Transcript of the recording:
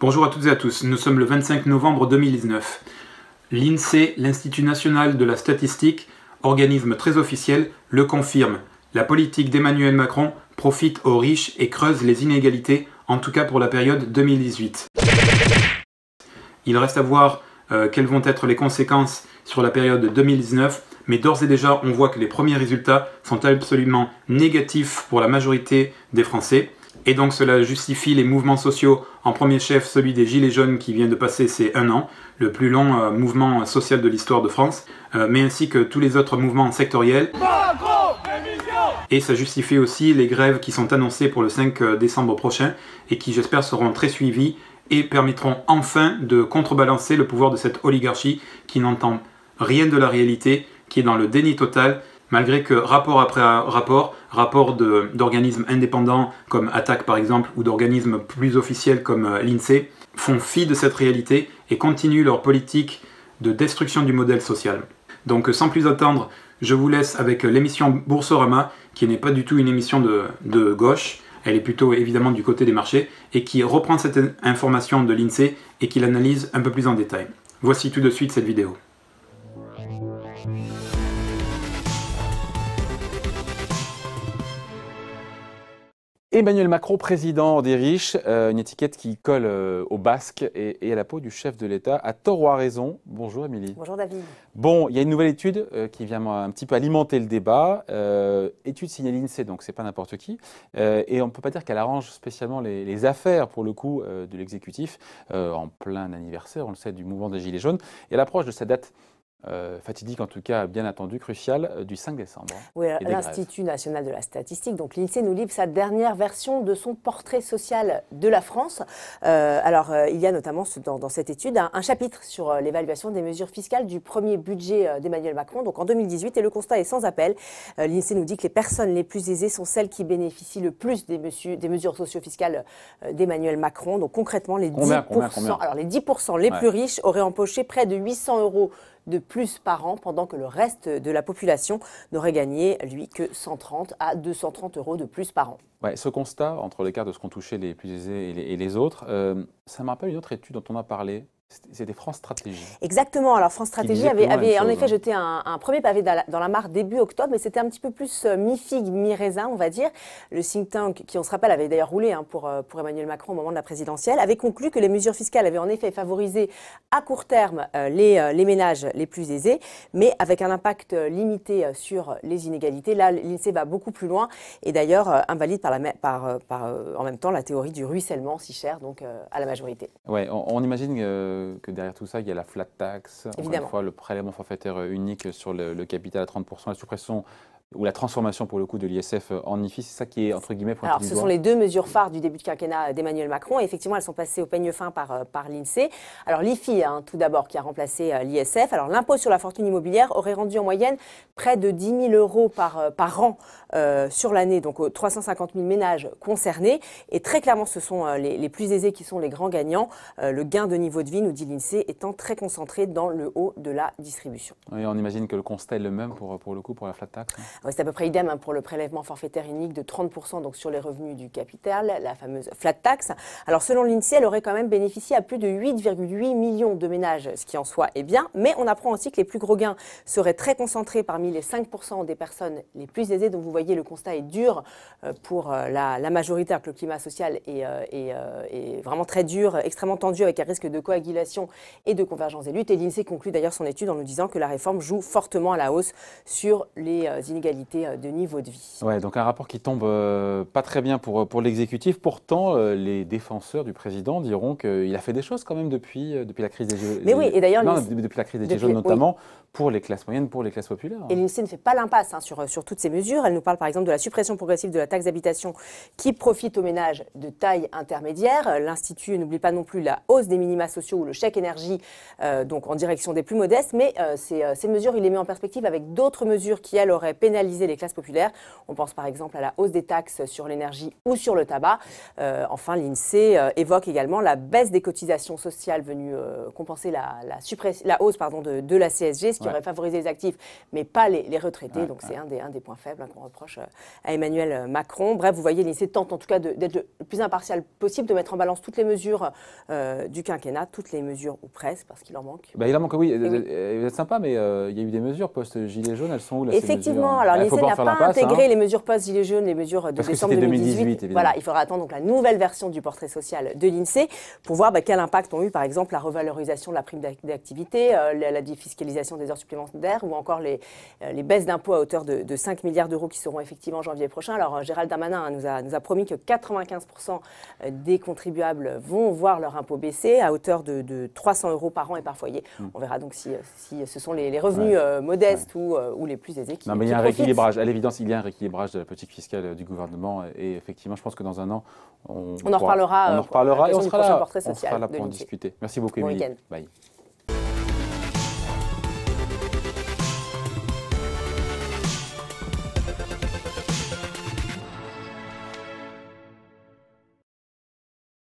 Bonjour à toutes et à tous, nous sommes le 25 novembre 2019. L'INSEE, l'Institut national de la statistique, organisme très officiel, le confirme. La politique d'Emmanuel Macron profite aux riches et creuse les inégalités, en tout cas pour la période 2018. Il reste à voir euh, quelles vont être les conséquences sur la période 2019, mais d'ores et déjà on voit que les premiers résultats sont absolument négatifs pour la majorité des Français. Et donc cela justifie les mouvements sociaux, en premier chef celui des Gilets jaunes qui vient de passer ses un an, le plus long euh, mouvement social de l'histoire de France, euh, mais ainsi que tous les autres mouvements sectoriels. et ça justifie aussi les grèves qui sont annoncées pour le 5 euh, décembre prochain et qui j'espère seront très suivies et permettront enfin de contrebalancer le pouvoir de cette oligarchie qui n'entend rien de la réalité, qui est dans le déni total malgré que rapport après rapport, rapport d'organismes indépendants comme Attac par exemple, ou d'organismes plus officiels comme euh, l'INSEE, font fi de cette réalité et continuent leur politique de destruction du modèle social. Donc sans plus attendre, je vous laisse avec euh, l'émission Boursorama, qui n'est pas du tout une émission de, de, gauche, elle est plutôt évidemment du côté des marchés, et qui reprend cette euh, information de l'INSEE et qui l'analyse un peu plus en détail. Voici tout de suite cette vidéo. Emmanuel Macron, président des riches, euh, une étiquette qui colle euh, au basque et, à la peau du chef de l'État, à tort ou à raison. Bonjour Émilie. Bonjour David. Bon, il y a une nouvelle étude euh, qui vient un petit peu alimenter le débat. étude signée l'INSEE, donc c'est pas n'importe qui. et on ne peut pas dire qu'elle arrange spécialement les, affaires, pour le coup, de l'exécutif, en plein anniversaire, on le sait, du mouvement des Gilets jaunes. Et à l'approche de sa date euh, fatidique, en tout cas bien attendu, crucial, euh, du 5 décembre. Hein, l'Institut national de la statistique, donc l'INSEE, nous livre sa dernière version de son portrait social de la France. Euh, alors, il y a notamment dans, dans, cette étude un, chapitre sur l'évaluation des mesures fiscales du premier budget d'Emmanuel Macron, donc en 2018, et le constat est sans appel. L'INSEE nous dit que les personnes les plus aisées sont celles qui bénéficient le plus des, mesures, des mesures socio-fiscales d'Emmanuel Macron. Donc concrètement, les 10%, alors, les, 10 les plus riches auraient empoché près de 800 euros de plus par an, pendant que le reste de la population n'aurait gagné, lui, que 130 à 230 euros de plus par an. Ouais, ce constat entre l'écart de ce qu'ont touché les plus aisés et les, autres, euh, ça me rappelle une autre étude dont on a parlé c'était France Stratégie. Exactement. Alors France Stratégie avait, en effet hein. jeté un, premier pavé dans la, mare début octobre, mais c'était un petit peu plus euh, mi-figue, mi-raisin, on va dire. Le think tank, qui on se rappelle avait d'ailleurs roulé hein, pour, euh, pour Emmanuel Macron au moment de la présidentielle, avait conclu que les mesures fiscales avaient en effet favorisé à court terme euh, les, les, ménages les plus aisés, mais avec un impact limité sur les inégalités. Là, l'INSEE va beaucoup plus loin et d'ailleurs invalide par, la, en même temps la théorie du ruissellement si cher donc à la majorité. Ouais, on, on imagine que, derrière tout ça, il y a la flat tax, encore une fois, le prélèvement forfaitaire euh, unique sur le capital à 30%, la suppression ou la transformation pour le coup de l'ISF euh, en IFI, c'est ça qui est entre guillemets Alors ce sont les deux mesures phares du début de quinquennat d'Emmanuel Macron et effectivement elles sont passées au peigne fin par, euh, par l'INSEE. Alors l'IFI hein, tout d'abord qui a remplacé euh, l'ISF, alors l'impôt sur la fortune immobilière aurait rendu en moyenne près de 10 000 euros par, par an sur l'année, donc 350 000 ménages concernés et très clairement ce sont les, les plus aisés qui sont les grands gagnants, le gain de niveau de vie nous dit l'INSEE étant très concentré dans le haut de la distribution. Oui, on imagine que le constat est le même pour, pour le coup pour la flat tax. Hein. C'est à peu près idem hein, pour le prélèvement forfaitaire unique de 30% donc sur les revenus du capital, la fameuse flat tax. Alors selon l'INSEE, elle aurait quand même bénéficié à plus de 8,8 millions de ménages, ce qui en soi est bien, mais on apprend aussi que les plus gros gains seraient très concentrés parmi les 5% des personnes les plus aisées. Donc vous voyez, le constat est dur euh, pour euh, la, la majorité, que le climat social est, euh, est, vraiment très dur, extrêmement tendu, avec un risque de coagulation et de convergence des luttes. Et l'INSEE conclut d'ailleurs son étude en nous disant que la réforme joue fortement à la hausse sur les inégalités euh, de niveau de vie. Ouais, donc un rapport qui tombe euh, pas très bien pour, euh, pour l'exécutif. Pourtant, les défenseurs du président diront qu'il a fait des choses quand même depuis, depuis la crise des Mais oui, et d'ailleurs, depuis la crise des Gilets notamment, pour les classes moyennes, pour les classes populaires. Et l'INSEE ne fait pas l'impasse hein, sur, sur toutes ces mesures. Elle nous parle par exemple de la suppression progressive de la taxe d'habitation qui profite aux ménages de taille intermédiaire. L'Institut n'oublie pas non plus la hausse des minima sociaux ou le chèque énergie, donc en direction des plus modestes. Mais ces, ces mesures, il les met en perspective avec d'autres mesures qui, elles, auraient pénalisé les classes populaires. On pense par exemple à la hausse des taxes sur l'énergie ou sur le tabac. Euh, enfin, l'INSEE euh, évoque également la baisse des cotisations sociales venues euh, compenser la, la, la hausse pardon, de, de, la CSG, ce qui aurait favorisé les actifs, mais pas les, les retraités. Donc c'est un des, un des points faibles hein, qu'on reproche à Emmanuel Macron. Bref, vous voyez, l'INSEE tente en tout cas d'être le plus impartial possible, de mettre en balance toutes les mesures du quinquennat, toutes les mesures ou presque, parce qu'il en manque. Bah, il en manque, oui. vous êtes sympa, mais il y a eu des mesures post-Gilet jaune, elles sont où Effectivement, alors bah, l'INSEE n'a pas, hein. intégré les mesures post-gilets jaunes, les mesures de décembre 2018. voilà, il faudra attendre donc la nouvelle version du portrait social de l'INSEE pour voir bah, quel impact ont eu par exemple la revalorisation de la prime d'activité, euh, la, défiscalisation des heures supplémentaires ou encore les, euh, baisses d'impôts à hauteur de, 5 milliards d'euros qui seront effectivement en janvier prochain. Alors euh, Gérald Darmanin hein, nous, a, promis que 95% des contribuables vont voir leur impôt baisser à hauteur de, 300 euros par an et par foyer. Mm. On verra donc si, ce sont les, revenus modestes ou, les plus aisés qui, rééquilibrage. À l'évidence, il y a un rééquilibrage de la politique fiscale euh, du gouvernement. Et effectivement, je pense que dans un an, on, en reparlera. On en euh, reparlera et on sera, là, pour en discuter. Merci beaucoup, bon Bye.